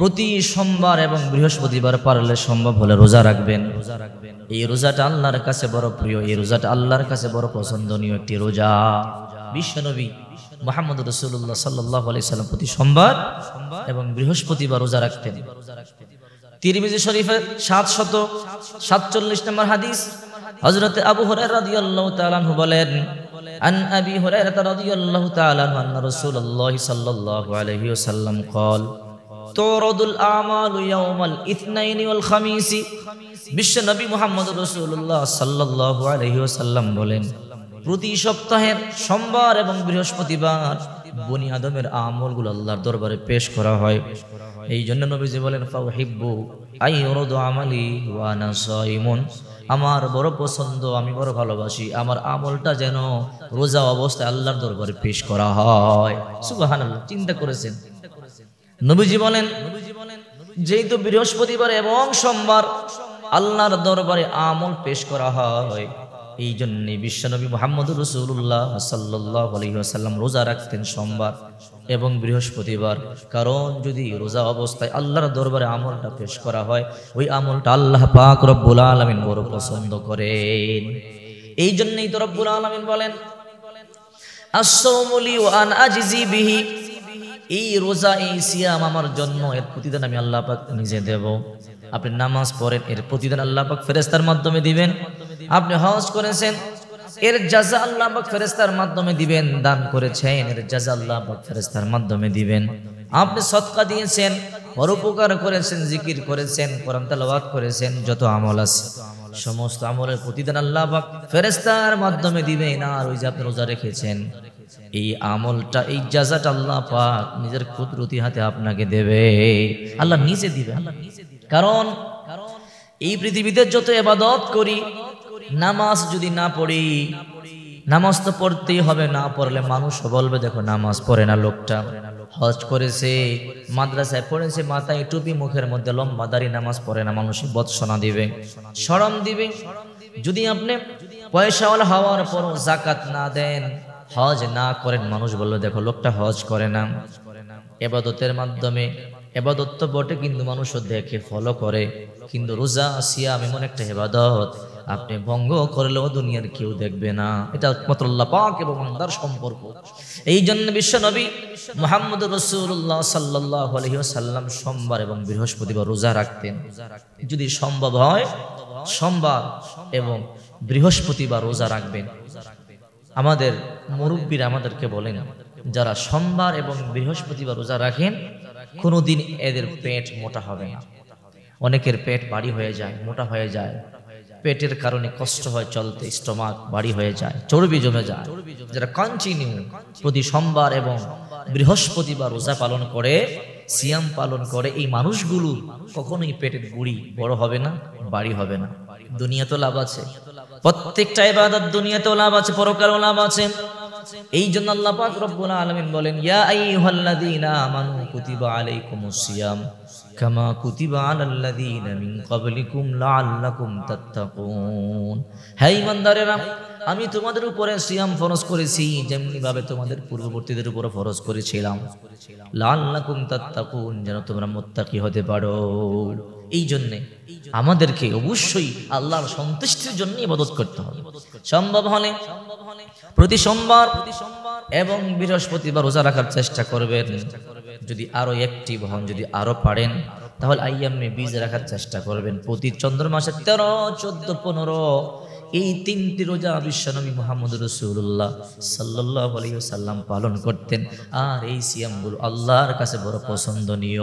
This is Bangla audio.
প্রতি সোমবার এবং বৃহস্পতিবার পারলে সম্ভব হলে রোজা রাখবেন রোজা রাখবেন এই রোজাটা আল্লাহর কাছে বড় প্রিয় এই রোজাটা আল্লাহর কাছে বড় পছন্দনীয় একটি রোজা বিশ্বনবী মোহাম্মদ রসুল্লাহ সাল্লাহ সাল্লাম প্রতি সোমবার এবং বৃহস্পতিবার রোজা রাখতেন তিরমিজি শরীফের সাত শত সাতচল্লিশ নম্বর হাদিস হজরতে আবু হরের রাদিয়াল্লাহু তাআলা বলেন عن أبي هريرة رضي الله تعالى عنه أن رسول الله صلى الله عليه وسلم قال تعرض الأعمال يوم الاثنين والخميس বিশ্ব নবী মোহাম্মদ রসুল্লাহ সাল্লাহ আলহি ওসাল্লাম বলেন প্রতি সপ্তাহের সোমবার এবং বৃহস্পতিবার বনি আদমের আমলগুলো আল্লাহর দরবারে পেশ করা হয় এই জন্য নবীজি বলেন ফাউ হিব্বু আই ওরদ আমালি ওয়ানা সাইমুন আমার বড় পছন্দ আমি বড় ভালোবাসি আমার আমলটা যেন রোজা অবস্থায় আল্লাহর দরবারে পেশ করা হয় সুবাহান চিন্তা করেছেন নবীজি বলেন যেহেতু বৃহস্পতিবার এবং সোমবার আল্লাহর দরবারে আমল পেশ করা হয় এই জন্যে বিশ্বনবী মোহাম্মদ রসুল্লাহ সাল্লাহ আলহিহাসাল্লাম রোজা রাখতেন সোমবার এবং বৃহস্পতিবার কারণ যদি রোজা অবস্থায় আল্লাহর দরবারে আমলটা পেশ করা হয় ওই আমলটা আল্লাহ পাক রব্বুল আলমিন বড় পছন্দ করেন এই জন্যই তো রব্বুল আলমিন বলেন এই রোজা এই সিয়াম আমার জন্ম এর প্রতিদান আমি আল্লাহ পাক নিজে দেব আপনি নামাজ পড়েন এর প্রতিদান আল্লাহ পাক ফেরেস্তার মাধ্যমে দিবেন আপনি হজ করেছেন এর জাজা আল্লাহ ফেরেস্তার মাধ্যমে দিবেন দান করেছেন এর জাজা আল্লাহ ফেরেস্তার মাধ্যমে দিবেন আপনি সৎকা দিয়েছেন পরোপকার করেছেন জিকির করেছেন কোরআন করেছেন যত আমল আছে সমস্ত আমলের প্রতিদান আল্লাহ পাক ফেরেস্তার মাধ্যমে দিবেন আর ওই যে আপনি রোজা রেখেছেন এই আমলটা এই জাজাটা আল্লাহ পাক নিজের কুদরতি হাতে আপনাকে দেবে আল্লাহ নিজে দিবে আল্লাহ নিজে দিবে কারণ এই পৃথিবীতে যত এবাদত করি নামাজ যদি না পড়ি নামাজ তো পড়তেই হবে না পড়লে মানুষ বলবে দেখো নামাজ পড়ে না লোকটা হজ করেছে মাদ্রাসায় পড়েছে মাথায় টুপি মুখের মধ্যে লম্বা দাঁড়ি নামাজ পড়ে না মানুষ বৎসনা দিবে সরম দিবে যদি আপনি পয়সাওয়াল হওয়ার পর জাকাত না দেন হজ না করেন মানুষ বললো দেখো লোকটা হজ করে না এবাদতের মাধ্যমে হেবাদত বটে কিন্তু মানুষও দেখে ফলো করে কিন্তু রোজা আসিয়া এমন একটা হেবাদত আপনি ভঙ্গ করলেও দুনিয়ার কেউ দেখবে না এটা একমাত্র পাক এবং আন্দার সম্পর্ক এই জন্য বিশ্ব নবী মোহাম্মদ রসুল্লাহ সাল্লাহ সাল্লাম সোমবার এবং বৃহস্পতিবার রোজা রাখতেন যদি সম্ভব হয় সোমবার এবং বৃহস্পতিবার রোজা রাখবেন আমাদের মুরব্বীরা আমাদেরকে বলেন যারা সোমবার এবং বৃহস্পতিবার রোজা রাখেন কোনোদিন এদের পেট মোটা হবে না অনেকের পেট বাড়ি হয়ে যায় মোটা হয়ে যায় পেটের কারণে কষ্ট হয় চলতে স্টমাক বাড়ি হয়ে যায় চর্বি জমে যায় যারা কন্টিনিউ প্রতি সোমবার এবং বৃহস্পতিবার রোজা পালন করে সিয়াম পালন করে এই মানুষগুলো কখনোই পেটের গুড়ি বড় হবে না বাড়ি হবে না দুনিয়া তো লাভ আছে প্রত্যেকটা এবার দুনিয়াতেও লাভ আছে পরকারও লাভ আছে এই জন্য আল্লাহ পাক রব্বুল আলামিন বলেন ইয়া আইয়ুহাল্লাযীনা আমানু কুতিবা আলাইকুমুস সিয়াম কামা কুতিবা আলাল্লাযীনা মিন ক্বাবলিকুম লাআল্লাকুম তাত্তাকুন হে ইমানদারেরা আমি তোমাদের উপরে সিয়াম ফরজ করেছি যেমনি ভাবে তোমাদের পূর্ববর্তীদের উপরে ফরজ করেছিলাম লাআল্লাকুম তাত্তাকুন যেন তোমরা মুত্তাকি হতে পারো এই জন্যে আমাদেরকে অবশ্যই আল্লাহর সন্তুষ্টির জন্য ইবাদত করতে হবে সম্ভব হলে প্রতি সোমবার এবং বৃহস্পতিবার রোজা রাখার চেষ্টা করবেন যদি আরো একটি হন যদি আরো পারেন তাহলে আইয়ামে বীজ রাখার চেষ্টা করবেন প্রতি চন্দ্র মাসে তেরো চোদ্দ পনেরো এই তিনটি রোজা বিশ্বনবী মোহাম্মদ রসুল্লাহ সাল্লাহ আলিয়া সাল্লাম পালন করতেন আর এই সিয়ামগুলো আল্লাহর কাছে বড় পছন্দনীয়